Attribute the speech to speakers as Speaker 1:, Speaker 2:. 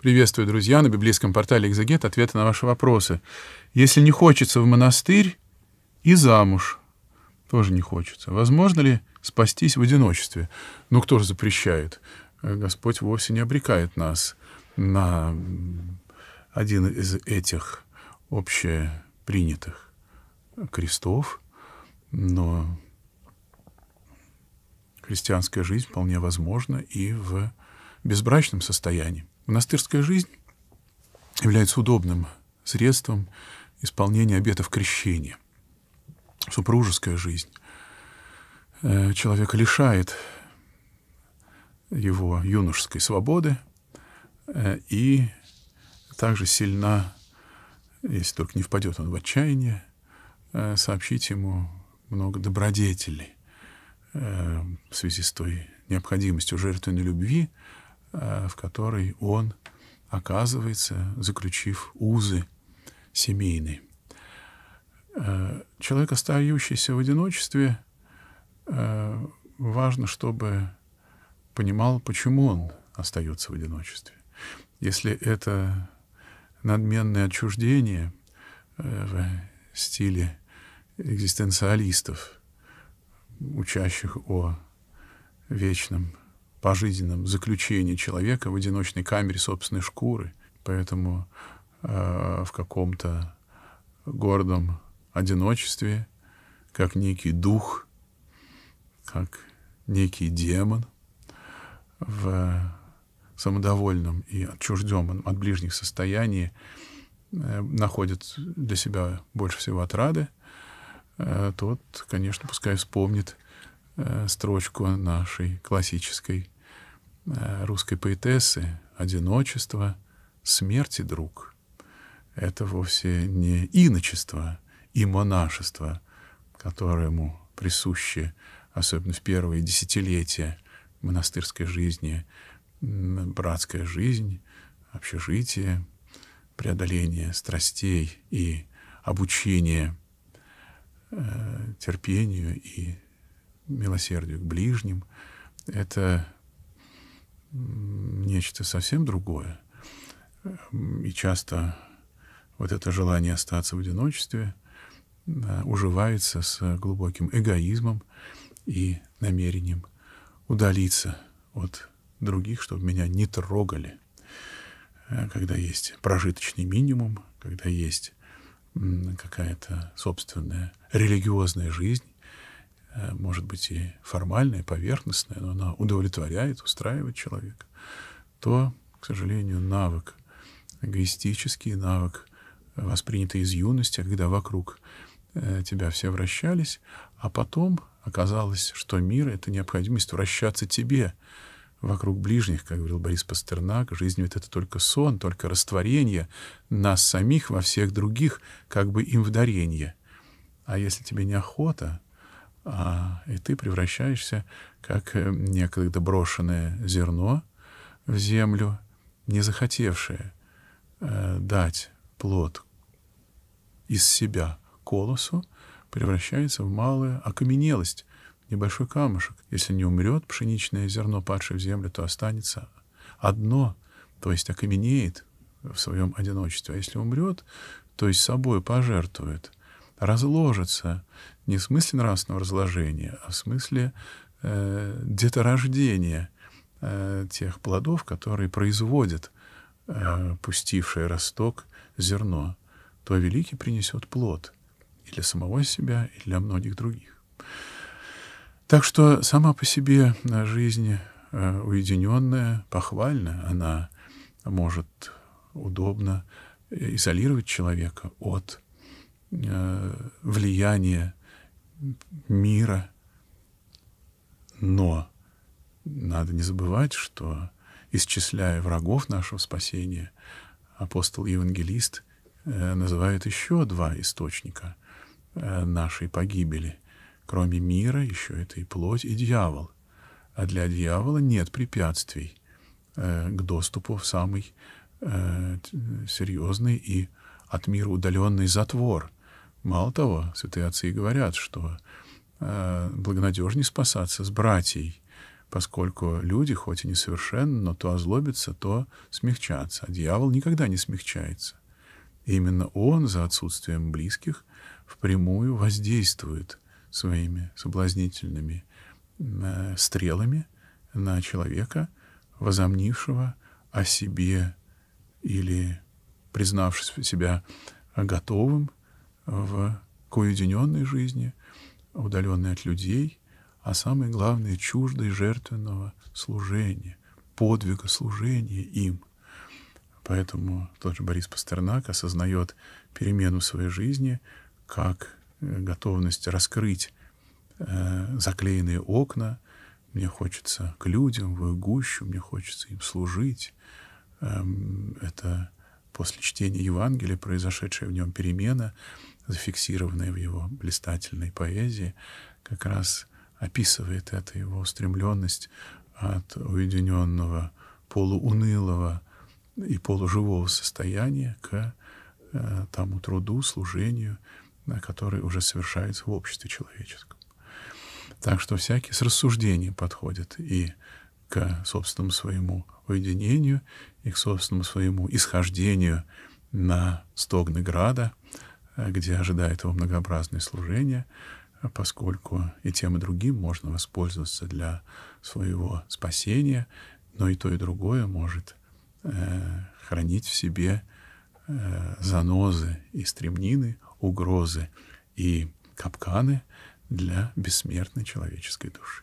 Speaker 1: Приветствую, друзья, на библейском портале «Экзегет» ответы на ваши вопросы. Если не хочется в монастырь и замуж, тоже не хочется. Возможно ли спастись в одиночестве? Ну, кто же запрещает? Э, Господь вовсе не обрекает нас на один из этих общепринятых крестов, но христианская жизнь вполне возможна и в безбрачном состоянии. Монастырская жизнь является удобным средством исполнения обетов крещения. Супружеская жизнь э, человека лишает его юношеской свободы э, и также сильно, если только не впадет он в отчаяние, э, сообщить ему много добродетелей в связи с той необходимостью жертвенной любви, Э, в которой он оказывается, заключив узы семейные. Э, человек, остающийся в одиночестве, э, важно, чтобы понимал, почему он остается в одиночестве. Если это надменное отчуждение в стиле экзистенциалистов, учащих о вечном пожизненном заключении человека в одиночной камере собственной шкуры. Поэтому э, в каком-то гордом одиночестве, как некий дух, как некий демон, в самодовольном и отчужденном от ближних состоянии э, находит для себя больше всего отрады, э, тот, конечно, пускай вспомнит Э, строчку нашей классической э, русской поэтессы «Одиночество, смерть и друг». Это вовсе не иночество и монашество, которому присуще, особенно в первые десятилетия монастырской жизни, братская жизнь, общежитие, преодоление страстей и обучение э, терпению и
Speaker 2: милосердию
Speaker 1: к ближним, это нечто совсем другое. И часто вот это желание остаться в одиночестве уживается с глубоким эгоизмом и намерением удалиться от других, чтобы меня не трогали. Э, когда есть прожиточный минимум, когда есть какая-то собственная религиозная жизнь, Э, может быть и формальная, поверхностная, но она удовлетворяет, устраивает человека, то, к сожалению, навык эгоистический, навык э, воспринятый из юности, когда вокруг э, тебя все вращались, а потом оказалось, что мир — это необходимость вращаться тебе вокруг ближних, как говорил Борис Пастернак, жизнь ведь это только сон, только растворение нас самих во всех других, как бы им в дарение. А если тебе неохота, а, и ты превращаешься как э, некогда брошенное зерно в землю, не захотевшее э, дать плод из себя колосу, превращается в малую окаменелость, небольшой камушек. Если не умрет пшеничное зерно, падшее в землю, то останется одно, то есть окаменеет в своем одиночестве. А если умрет, то есть собой пожертвует — разложится. Не в смысле нравственного разложения, а в смысле э, деторождения э, тех плодов, которые производит э, пустившее росток зерно. То великий принесет плод и для самого себя, и для многих других. Так что сама по себе э, жизнь э, уединенная, похвальна, она может удобно э, изолировать человека от Э, влияние мира. Но надо не забывать, что, исчисляя врагов нашего спасения, апостол-евангелист э, называет еще два источника э, нашей погибели. Кроме мира еще это и плоть, и дьявол. А для дьявола нет препятствий к доступу в самый серьезный и от мира удаленный затвор — Мало того, святые отцы говорят, что э, благонадежней спасаться с братьей, поскольку люди, хоть и несовершенны, но то озлобятся, то смягчатся. А дьявол никогда не смягчается. И именно он за отсутствием близких впрямую воздействует своими соблазнительными э, стрелами на человека, возомнившего о себе или признавшись себя готовым в, к уединенной жизни, удаленной от людей, а самое главное, чуждой жертвенного служения, подвига служения им. Поэтому тот же Борис Пастернак осознает перемену своей жизни как э, готовность раскрыть э, заклеенные окна. Мне хочется к людям, в их гущу, мне хочется им служить. Эм, это после чтения Евангелия, произошедшая в нем перемена, зафиксированная в его блистательной поэзии, как раз описывает это его устремленность от уединенного, полуунылого и полуживого состояния к э, тому труду, служению, э, который уже совершается в обществе человеческом. Так что всякие с рассуждением подходят и к собственному своему уединению и к собственному своему исхождению на стогны града, э, где ожидает его многообразные служения, э, поскольку и тем, и другим можно воспользоваться для своего спасения, но и то, и другое может э, хранить в себе э, занозы и стремнины, угрозы и капканы для бессмертной человеческой души.